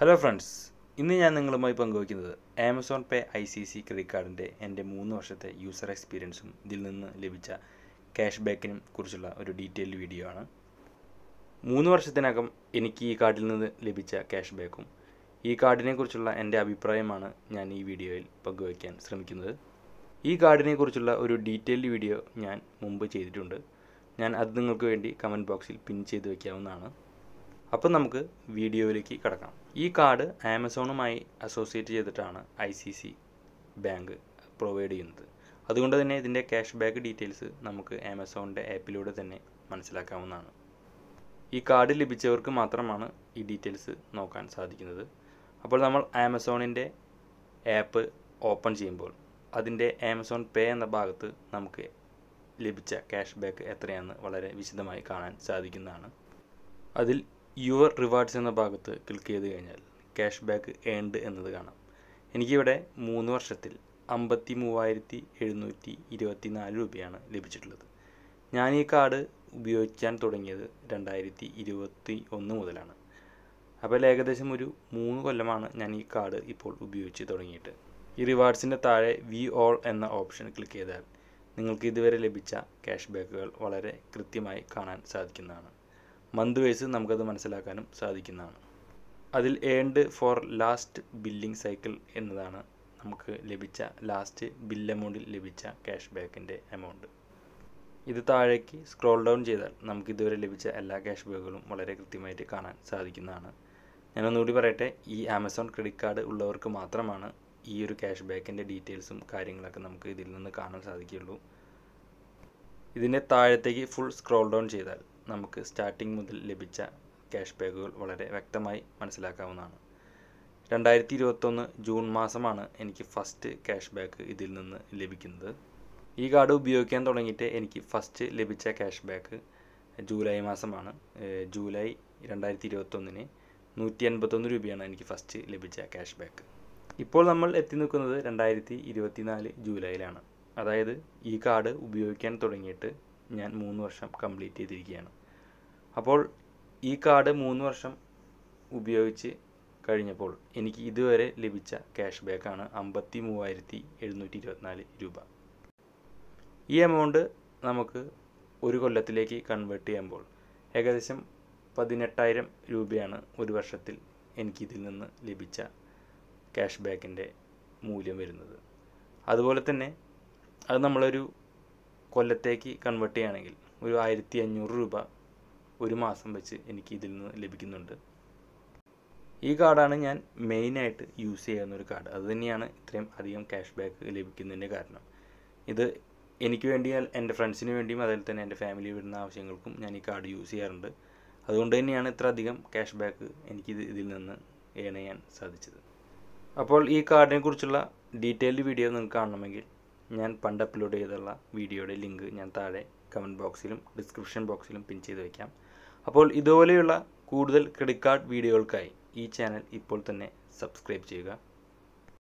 hello friends ഇന്ന് ഞാൻ നിങ്ങളുമായി പങ്കുവയ്ക്കുന്നത് Amazon Pay I C C credit കാർഡിൻ്റെ എൻ്റെ മൂന്ന് വർഷത്തെ യൂസർ എക്സ്പീരിയൻസും ഇതിൽ നിന്ന് ലഭിച്ച ക്യാഷ് ബാക്കിനും കുറിച്ചുള്ള ഒരു ഡീറ്റെയിൽഡ് വീഡിയോ ആണ് മൂന്ന് വർഷത്തിനകം എനിക്ക് ഈ കാർഡിൽ നിന്ന് ലഭിച്ച ക്യാഷ് ബാക്കും ഈ കാർഡിനെ കുറിച്ചുള്ള എൻ്റെ അഭിപ്രായമാണ് ഞാൻ ഈ വീഡിയോയിൽ പങ്കുവയ്ക്കാൻ ശ്രമിക്കുന്നത് ഈ കാർഡിനെ കുറിച്ചുള്ള ഒരു ഡീറ്റെയിൽഡ് വീഡിയോ ഞാൻ മുമ്പ് ചെയ്തിട്ടുണ്ട് ഞാൻ അത് നിങ്ങൾക്ക് വേണ്ടി കമൻറ്റ് ബോക്സിൽ പിൻ ചെയ്ത് വയ്ക്കാവുന്നതാണ് അപ്പം നമുക്ക് വീഡിയോയിലേക്ക് കിടക്കാം ഈ കാർഡ് ആമസോണുമായി അസോസിയേറ്റ് ചെയ്തിട്ടാണ് I C C bank provide ചെയ്യുന്നത് അതുകൊണ്ട് തന്നെ ഇതിൻ്റെ ക്യാഷ് ബാക്ക് ഡീറ്റെയിൽസ് നമുക്ക് ആമസോണിൻ്റെ ആപ്പിലൂടെ തന്നെ മനസ്സിലാക്കാവുന്നതാണ് ഈ കാർഡ് ലഭിച്ചവർക്ക് മാത്രമാണ് ഈ ഡീറ്റെയിൽസ് നോക്കാൻ സാധിക്കുന്നത് അപ്പോൾ നമ്മൾ ആമസോണിൻ്റെ ആപ്പ് ഓപ്പൺ ചെയ്യുമ്പോൾ അതിൻ്റെ ആമസോൺ പേ എന്ന ഭാഗത്ത് നമുക്ക് ലഭിച്ച ക്യാഷ് ബാക്ക് എത്രയാണെന്ന് വളരെ വിശദമായി കാണാൻ സാധിക്കുന്നതാണ് അതിൽ യുവർ റിവാർഡ്സ് എന്ന ഭാഗത്ത് ക്ലിക്ക് ചെയ്ത് കഴിഞ്ഞാൽ ക്യാഷ് ബാക്ക് ഏൺഡ് എന്നത് കാണാം എനിക്കിവിടെ മൂന്ന് വർഷത്തിൽ അമ്പത്തി മൂവായിരത്തി എഴുന്നൂറ്റി ഇരുപത്തി നാല് രൂപയാണ് ലഭിച്ചിട്ടുള്ളത് ഞാൻ ഈ കാർഡ് ഉപയോഗിക്കാൻ തുടങ്ങിയത് രണ്ടായിരത്തി ഇരുപത്തി ഒന്ന് മുതലാണ് അപ്പോൾ ഏകദേശം ഒരു മൂന്ന് കൊല്ലമാണ് ഞാൻ ഈ കാർഡ് ഇപ്പോൾ ഉപയോഗിച്ച് തുടങ്ങിയിട്ട് ഈ റിവാർഡ്സിൻ്റെ താഴെ വി ഓൾ എന്ന ഓപ്ഷൻ ക്ലിക്ക് ചെയ്താൽ നിങ്ങൾക്ക് ഇതുവരെ ലഭിച്ച ക്യാഷ് ബാക്കുകൾ വളരെ കൃത്യമായി കാണാൻ സാധിക്കുന്നതാണ് മന്ത് വൈസ് നമുക്കത് മനസ്സിലാക്കാനും സാധിക്കുന്നതാണ് അതിൽ earned for last billing cycle എന്നതാണ് നമുക്ക് ലഭിച്ച ലാസ്റ്റ് ബിൽ എമൗണ്ടിൽ ലഭിച്ച ക്യാഷ് ബാക്കിൻ്റെ എമൗണ്ട് ഇത് താഴേക്ക് സ്ക്രോൾ ഡൗൺ ചെയ്താൽ നമുക്ക് ഇതുവരെ ലഭിച്ച എല്ലാ ക്യാഷ് ബാക്കുകളും വളരെ കൃത്യമായിട്ട് കാണാൻ സാധിക്കുന്നതാണ് ഞാൻ ഒന്നുകൂടി പറയട്ടെ ഈ ആമസോൺ ക്രെഡിറ്റ് കാർഡ് ഉള്ളവർക്ക് മാത്രമാണ് ഈ ഒരു ക്യാഷ് ബാക്കിൻ്റെ ഡീറ്റെയിൽസും കാര്യങ്ങളൊക്കെ നമുക്ക് ഇതിൽ നിന്ന് കാണാൻ സാധിക്കുകയുള്ളൂ ഇതിൻ്റെ താഴത്തേക്ക് ഫുൾ സ്ക്രോൾ ഡൗൺ ചെയ്താൽ നമുക്ക് സ്റ്റാർട്ടിംഗ് മുതൽ ലഭിച്ച ക്യാഷ് ബാക്കുകൾ വളരെ വ്യക്തമായി മനസ്സിലാക്കാവുന്നതാണ് രണ്ടായിരത്തി ഇരുപത്തൊന്ന് ജൂൺ മാസമാണ് എനിക്ക് ഫസ്റ്റ് ക്യാഷ് ബാക്ക് ഇതിൽ നിന്ന് ലഭിക്കുന്നത് ഈ കാർഡ് ഉപയോഗിക്കാൻ തുടങ്ങിയിട്ട് എനിക്ക് ഫസ്റ്റ് ലഭിച്ച ക്യാഷ് ബാക്ക് ജൂലൈ മാസമാണ് ജൂലൈ രണ്ടായിരത്തി ഇരുപത്തൊന്നിന് നൂറ്റി അൻപത്തൊന്ന് രൂപയാണ് എനിക്ക് ഫസ്റ്റ് ലഭിച്ച ക്യാഷ് ബാക്ക് ഇപ്പോൾ നമ്മൾ എത്തി നിൽക്കുന്നത് രണ്ടായിരത്തി ഇരുപത്തിനാല് ജൂലൈയിലാണ് അതായത് ഈ കാർഡ് ഉപയോഗിക്കാൻ തുടങ്ങിയിട്ട് ഞാൻ മൂന്ന് വർഷം കംപ്ലീറ്റ് ചെയ്തിരിക്കുകയാണ് അപ്പോൾ ഈ കാർഡ് മൂന്ന് വർഷം ഉപയോഗിച്ച് കഴിഞ്ഞപ്പോൾ എനിക്ക് ഇതുവരെ ലഭിച്ച ക്യാഷ് ബാക്കാണ് അമ്പത്തി മൂവായിരത്തി എഴുന്നൂറ്റി ഇരുപത്തിനാല് രൂപ ഈ എമൗണ്ട് നമുക്ക് ഒരു കൊല്ലത്തിലേക്ക് കൺവേർട്ട് ചെയ്യുമ്പോൾ ഏകദേശം പതിനെട്ടായിരം രൂപയാണ് ഒരു വർഷത്തിൽ എനിക്കിതിൽ നിന്ന് ലഭിച്ച ക്യാഷ് ബാക്കിൻ്റെ മൂല്യം വരുന്നത് അതുപോലെ തന്നെ അത് നമ്മളൊരു കൊല്ലത്തേക്ക് കൺവേർട്ട് ചെയ്യുകയാണെങ്കിൽ ഒരു ആയിരത്തി അഞ്ഞൂറ് രൂപ ഒരു മാസം വെച്ച് എനിക്ക് ഇതിൽ നിന്ന് ലഭിക്കുന്നുണ്ട് ഈ കാർഡാണ് ഞാൻ മെയിനായിട്ട് യൂസ് ചെയ്യുന്ന ഒരു കാർഡ് അത് തന്നെയാണ് ഇത്രയും അധികം ക്യാഷ് ബാക്ക് ലഭിക്കുന്നതിൻ്റെ കാരണം ഇത് എനിക്ക് വേണ്ടി എൻ്റെ ഫ്രണ്ട്സിന് വേണ്ടിയും അതുപോലെ തന്നെ എൻ്റെ ഫാമിലി വരുന്ന ആവശ്യങ്ങൾക്കും ഞാൻ ഈ കാർഡ് യൂസ് ചെയ്യാറുണ്ട് അതുകൊണ്ട് തന്നെയാണ് ഇത്ര അധികം ക്യാഷ് ബാക്ക് എനിക്ക് ഇതിൽ നിന്ന് ഏൺ ചെയ്യാൻ സാധിച്ചത് അപ്പോൾ ഈ കാർഡിനെ കുറിച്ചുള്ള ഡീറ്റെയിൽഡ് വീഡിയോ നിങ്ങൾക്ക് കാണണമെങ്കിൽ ഞാൻ പണ്ട് അപ്ലോഡ് ചെയ്തുള്ള വീഡിയോയുടെ ലിങ്ക് ഞാൻ താഴെ കമൻറ്റ് ബോക്സിലും ഡിസ്ക്രിപ്ഷൻ ബോക്സിലും പിൻ ചെയ്ത് വയ്ക്കാം അപ്പോൾ ഇതുപോലെയുള്ള കൂടുതൽ ക്രെഡിറ്റ് കാർഡ് വീഡിയോകൾക്കായി ഈ ചാനൽ ഇപ്പോൾ തന്നെ സബ്സ്ക്രൈബ് ചെയ്യുക